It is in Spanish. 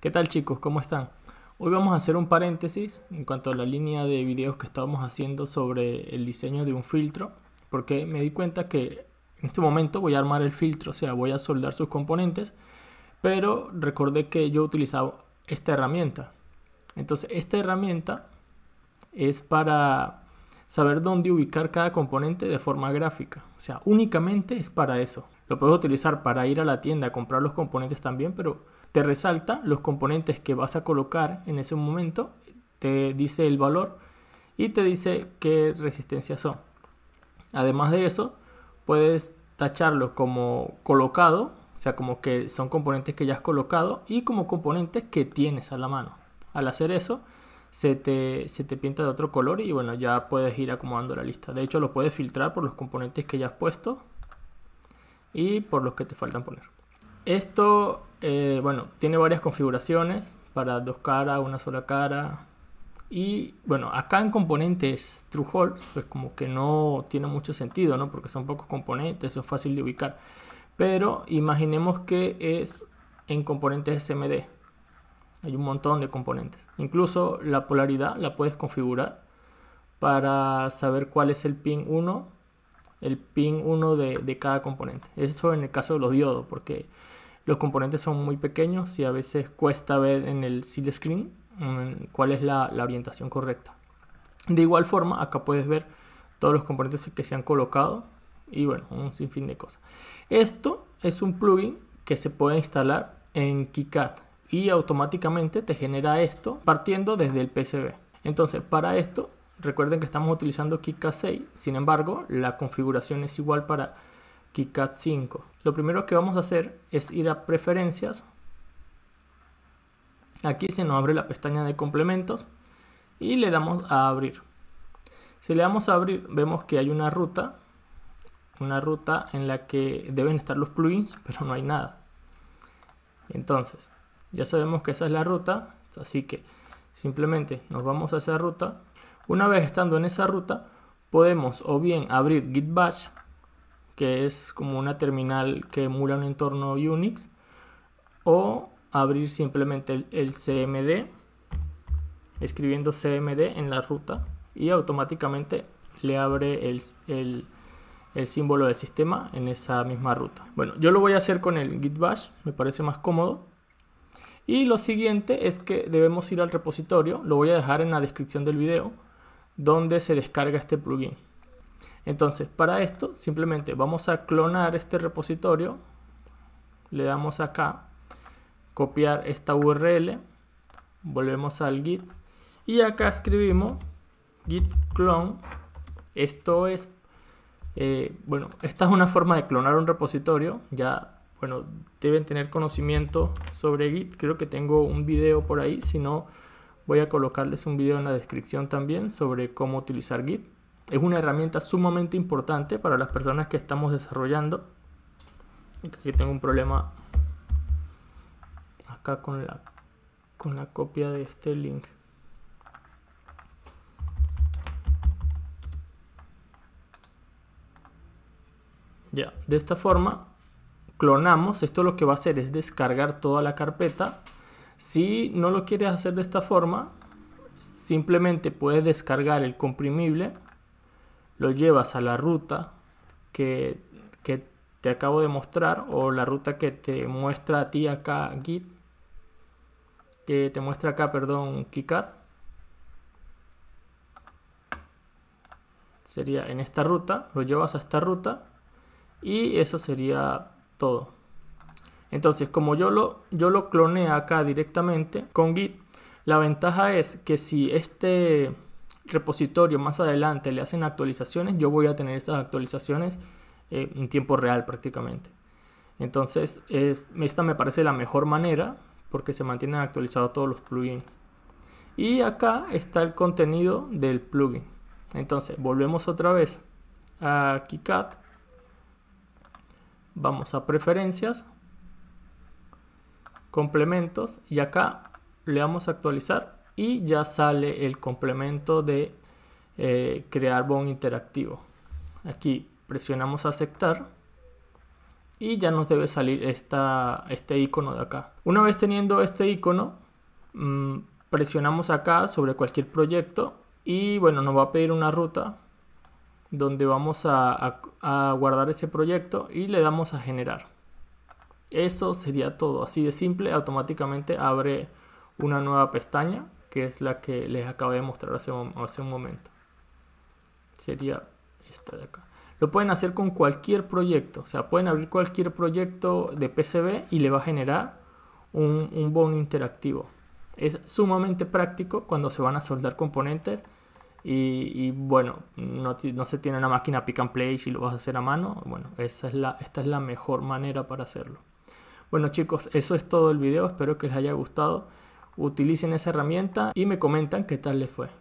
¿Qué tal chicos? ¿Cómo están? Hoy vamos a hacer un paréntesis en cuanto a la línea de videos que estábamos haciendo sobre el diseño de un filtro, porque me di cuenta que en este momento voy a armar el filtro, o sea, voy a soldar sus componentes, pero recordé que yo utilizaba esta herramienta. Entonces, esta herramienta es para saber dónde ubicar cada componente de forma gráfica. O sea, únicamente es para eso. Lo puedes utilizar para ir a la tienda a comprar los componentes también, pero te resalta los componentes que vas a colocar en ese momento, te dice el valor y te dice qué resistencias son. Además de eso, puedes tacharlo como colocado, o sea, como que son componentes que ya has colocado y como componentes que tienes a la mano. Al hacer eso, se te, se te pinta de otro color y bueno, ya puedes ir acomodando la lista. De hecho, lo puedes filtrar por los componentes que ya has puesto y por los que te faltan poner. Esto eh, bueno, tiene varias configuraciones para dos caras, una sola cara. Y bueno, acá en componentes hole pues como que no tiene mucho sentido, ¿no? Porque son pocos componentes, es fácil de ubicar. Pero imaginemos que es en componentes SMD. Hay un montón de componentes. Incluso la polaridad la puedes configurar para saber cuál es el pin 1, el pin 1 de, de cada componente. Eso en el caso de los diodos, porque los componentes son muy pequeños y a veces cuesta ver en el SIL screen cuál es la, la orientación correcta. De igual forma, acá puedes ver todos los componentes que se han colocado y bueno, un sinfín de cosas. Esto es un plugin que se puede instalar en KiCad y automáticamente te genera esto partiendo desde el PCB. Entonces, para esto, recuerden que estamos utilizando KiCad 6, sin embargo, la configuración es igual para KiCad 5. Lo primero que vamos a hacer es ir a preferencias. Aquí se nos abre la pestaña de complementos y le damos a abrir. Si le damos a abrir vemos que hay una ruta, una ruta en la que deben estar los plugins, pero no hay nada. Entonces, ya sabemos que esa es la ruta, así que simplemente nos vamos a esa ruta. Una vez estando en esa ruta, podemos o bien abrir Git Bash que es como una terminal que emula un entorno Unix, o abrir simplemente el, CMD, escribiendo CMD en la ruta y automáticamente le abre el, el, símbolo del sistema en esa misma ruta. Bueno, yo lo voy a hacer con el git bash, me parece más cómodo. Y lo siguiente es que debemos ir al repositorio, lo voy a dejar en la descripción del video, donde se descarga este plugin. Entonces, para esto simplemente vamos a clonar este repositorio, le damos acá, copiar esta URL, volvemos al git y acá escribimos git clone. Esto es, eh, bueno, esta es una forma de clonar un repositorio, ya bueno, deben tener conocimiento sobre Git. Creo que tengo un video por ahí, si no voy a colocarles un video en la descripción también sobre cómo utilizar Git es una herramienta sumamente importante para las personas que estamos desarrollando. Aquí tengo un problema acá con la, con la copia de este link. Ya, de esta forma clonamos, esto lo que va a hacer es descargar toda la carpeta. Si no lo quieres hacer de esta forma, simplemente puedes descargar el comprimible lo llevas a la ruta que, te acabo de mostrar o la ruta que te muestra a ti acá Git, que te muestra acá, perdón, KiCad. Sería en esta ruta, lo llevas a esta ruta y eso sería todo. Entonces, como yo lo, yo lo cloné acá directamente con Git, la ventaja es que si este repositorio más adelante le hacen actualizaciones, yo voy a tener esas actualizaciones eh, en tiempo real prácticamente. Entonces, esta me parece la mejor manera porque se mantienen actualizados todos los plugins. Y acá está el contenido del plugin. Entonces, volvemos otra vez a KiCad, Vamos a preferencias, complementos y acá le vamos a actualizar y ya sale el complemento de eh, crear bond interactivo. Aquí presionamos aceptar y ya nos debe salir este icono de acá. Una vez teniendo este icono, mm, presionamos acá sobre cualquier proyecto y bueno, nos va a pedir una ruta donde vamos a guardar ese proyecto y le damos a generar. Eso sería todo, así de simple, automáticamente abre una nueva pestaña que es la que les acabo de mostrar hace un, momento. Sería esta de acá. Lo pueden hacer con cualquier proyecto, o sea, pueden abrir cualquier proyecto de PCB y le va a generar un, un interactivo. Es sumamente práctico cuando se van a soldar componentes y, bueno, no, se tiene una máquina pick and play si lo vas a hacer a mano. Bueno, esa es la, esta es la mejor manera para hacerlo. Bueno chicos, eso es todo el video, espero que les haya gustado utilicen esa herramienta y me comentan qué tal les fue.